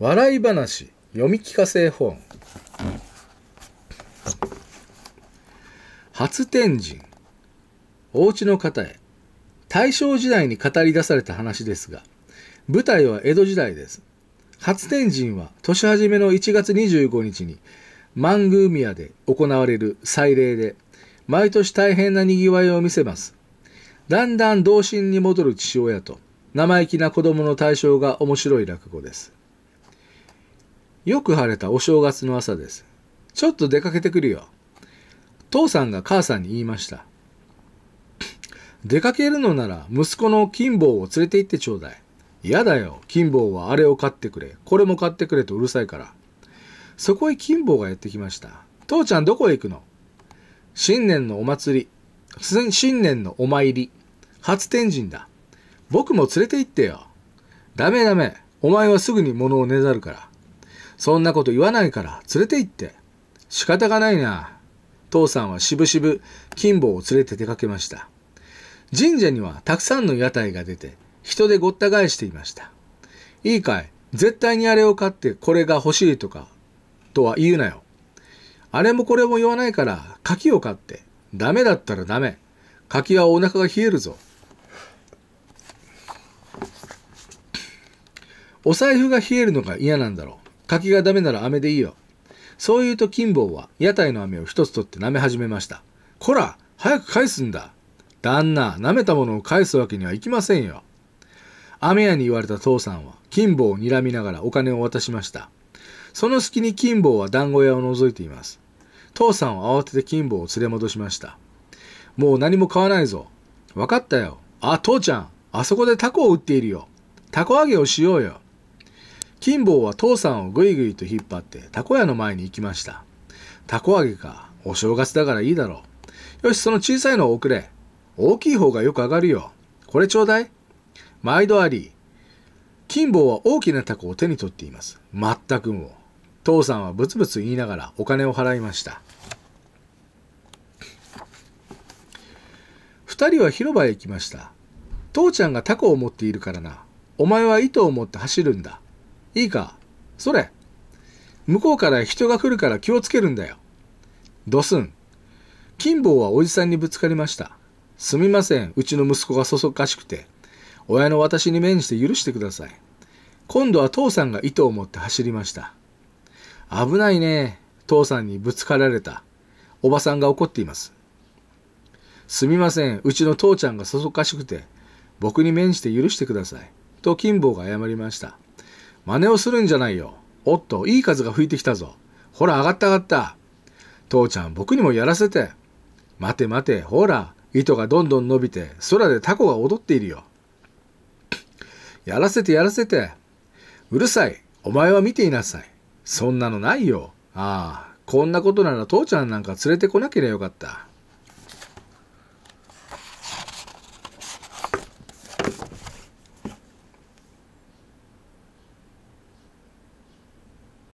笑い話読み聞かせ本初天神お家の方へ大正時代に語り出された話ですが舞台は江戸時代です初天神は年始めの1月25日に満宮宮で行われる祭礼で毎年大変な賑わいを見せますだんだん童心に戻る父親と生意気な子供の対象が面白い落語ですよく晴れたお正月の朝です。ちょっと出かけてくるよ。父さんが母さんに言いました。出かけるのなら息子の金坊を連れて行ってちょうだい。嫌だよ。金坊はあれを買ってくれ。これも買ってくれとうるさいから。そこへ金坊がやってきました。父ちゃんどこへ行くの新年のお祭り。新年のお参り。初天神だ。僕も連れて行ってよ。ダメダメ。お前はすぐに物をねだるから。そんなこと言わないから連れて行って。仕方がないな。父さんはしぶしぶ金坊を連れて出かけました。神社にはたくさんの屋台が出て、人でごった返していました。いいかい絶対にあれを買ってこれが欲しいとか、とは言うなよ。あれもこれも言わないから、柿を買って。ダメだったらダメ。柿はお腹が冷えるぞ。お財布が冷えるのが嫌なんだろう。柿がダメなら飴でいいよ。そう言うと金坊は屋台の飴を一つ取って舐め始めました。こら早く返すんだ旦那、舐めたものを返すわけにはいきませんよ。飴屋に言われた父さんは金坊を睨みながらお金を渡しました。その隙に金坊は団子屋を覗いています。父さんは慌てて金坊を連れ戻しました。もう何も買わないぞ。わかったよ。あ、父ちゃん、あそこでタコを売っているよ。タコ揚げをしようよ。金坊は父さんをぐいぐいと引っ張ってたこ屋の前に行きました。たこ揚げか。お正月だからいいだろう。よし、その小さいのを送れ。大きい方がよく上がるよ。これちょうだい。毎度あり。金坊は大きなたこを手に取っています。まったくも父さんはブツブツ言いながらお金を払いました。2人は広場へ行きました。父ちゃんがたこを持っているからな。お前は糸を持って走るんだ。いいかそれ向こうから人が来るから気をつけるんだよ。ドスン。金坊はおじさんにぶつかりました。すみません、うちの息子がそそかしくて。親の私に免じて許してください。今度は父さんが糸を持って走りました。危ないね。父さんにぶつかられた。おばさんが怒っています。すみません、うちの父ちゃんがそそかしくて、僕に免じて許してください。と金坊が謝りました。真似をするんじゃないよ。おっと、いい風が吹いてきたぞ。ほら、上がった上がった。父ちゃん、僕にもやらせて。待て待て、ほら、糸がどんどん伸びて、空でタコが踊っているよ。やらせてやらせて。うるさい。お前は見ていなさい。そんなのないよ。ああ、こんなことなら父ちゃんなんか連れてこなければよかった。